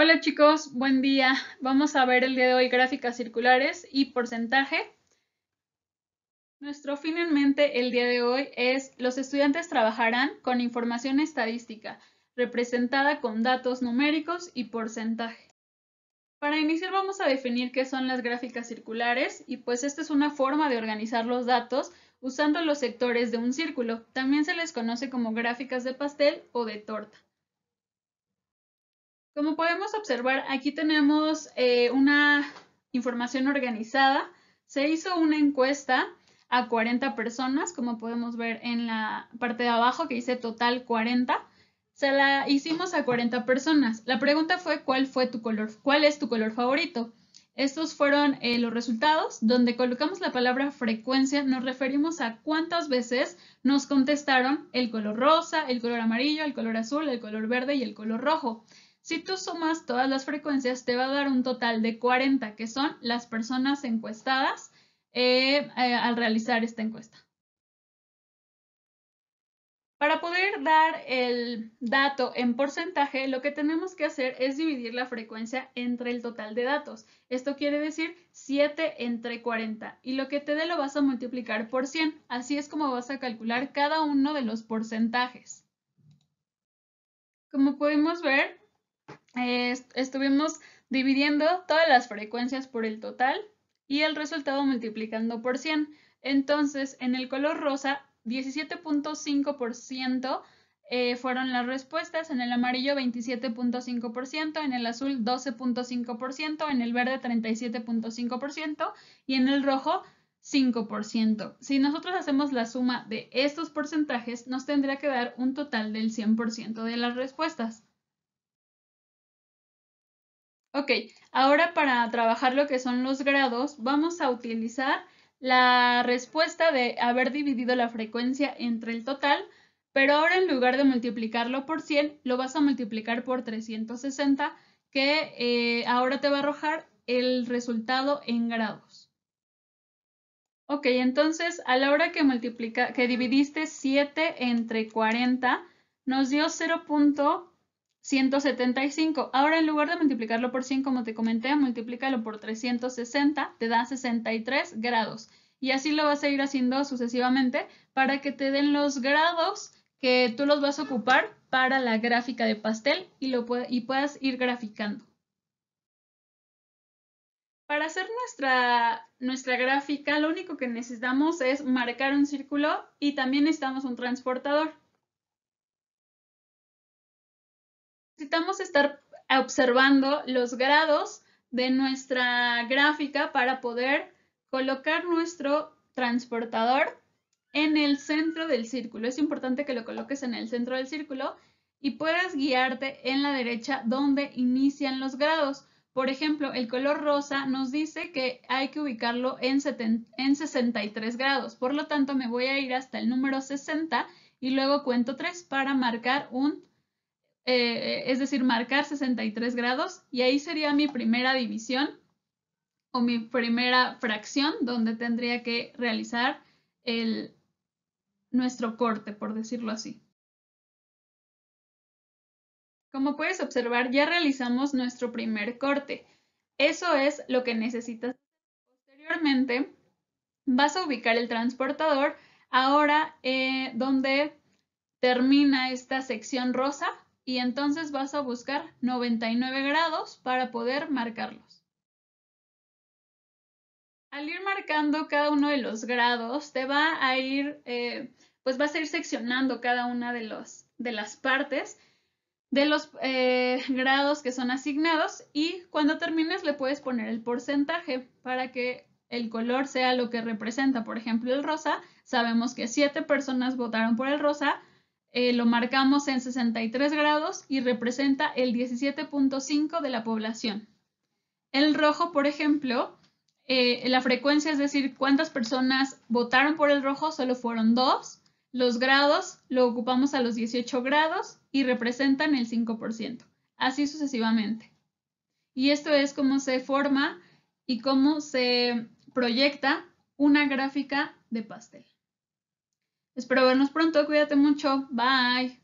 Hola chicos, buen día. Vamos a ver el día de hoy gráficas circulares y porcentaje. Nuestro fin en mente el día de hoy es los estudiantes trabajarán con información estadística representada con datos numéricos y porcentaje. Para iniciar vamos a definir qué son las gráficas circulares y pues esta es una forma de organizar los datos usando los sectores de un círculo. También se les conoce como gráficas de pastel o de torta. Como podemos observar, aquí tenemos eh, una información organizada. Se hizo una encuesta a 40 personas, como podemos ver en la parte de abajo que dice total 40. Se la hicimos a 40 personas. La pregunta fue cuál fue tu color, cuál es tu color favorito. Estos fueron eh, los resultados. Donde colocamos la palabra frecuencia nos referimos a cuántas veces nos contestaron el color rosa, el color amarillo, el color azul, el color verde y el color rojo. Si tú sumas todas las frecuencias, te va a dar un total de 40, que son las personas encuestadas eh, eh, al realizar esta encuesta. Para poder dar el dato en porcentaje, lo que tenemos que hacer es dividir la frecuencia entre el total de datos. Esto quiere decir 7 entre 40 y lo que te dé lo vas a multiplicar por 100. Así es como vas a calcular cada uno de los porcentajes. Como podemos ver, estuvimos dividiendo todas las frecuencias por el total y el resultado multiplicando por 100. Entonces, en el color rosa, 17.5% eh, fueron las respuestas, en el amarillo 27.5%, en el azul 12.5%, en el verde 37.5% y en el rojo 5%. Si nosotros hacemos la suma de estos porcentajes, nos tendría que dar un total del 100% de las respuestas. Ok, ahora para trabajar lo que son los grados, vamos a utilizar la respuesta de haber dividido la frecuencia entre el total, pero ahora en lugar de multiplicarlo por 100, lo vas a multiplicar por 360, que eh, ahora te va a arrojar el resultado en grados. Ok, entonces a la hora que, multiplica, que dividiste 7 entre 40, nos dio 0. 175. Ahora en lugar de multiplicarlo por 100, como te comenté, multiplícalo por 360, te da 63 grados. Y así lo vas a ir haciendo sucesivamente para que te den los grados que tú los vas a ocupar para la gráfica de pastel y, lo y puedas ir graficando. Para hacer nuestra, nuestra gráfica, lo único que necesitamos es marcar un círculo y también necesitamos un transportador. necesitamos estar observando los grados de nuestra gráfica para poder colocar nuestro transportador en el centro del círculo. Es importante que lo coloques en el centro del círculo y puedas guiarte en la derecha donde inician los grados. Por ejemplo, el color rosa nos dice que hay que ubicarlo en, 63 grados. Por lo tanto, me voy a ir hasta el número 60 y luego cuento 3 para marcar un eh, es decir, marcar 63 grados, y ahí sería mi primera división o mi primera fracción donde tendría que realizar el, nuestro corte, por decirlo así. Como puedes observar, ya realizamos nuestro primer corte. Eso es lo que necesitas. Posteriormente, vas a ubicar el transportador ahora eh, donde termina esta sección rosa y entonces vas a buscar 99 grados para poder marcarlos. Al ir marcando cada uno de los grados, te va a ir, eh, pues vas a ir seccionando cada una de, de las partes de los eh, grados que son asignados y cuando termines le puedes poner el porcentaje para que el color sea lo que representa. Por ejemplo, el rosa, sabemos que siete personas votaron por el rosa, eh, lo marcamos en 63 grados y representa el 17.5 de la población. El rojo, por ejemplo, eh, la frecuencia, es decir, cuántas personas votaron por el rojo, solo fueron dos. Los grados lo ocupamos a los 18 grados y representan el 5%, así sucesivamente. Y esto es cómo se forma y cómo se proyecta una gráfica de pastel. Espero vernos pronto. Cuídate mucho. Bye.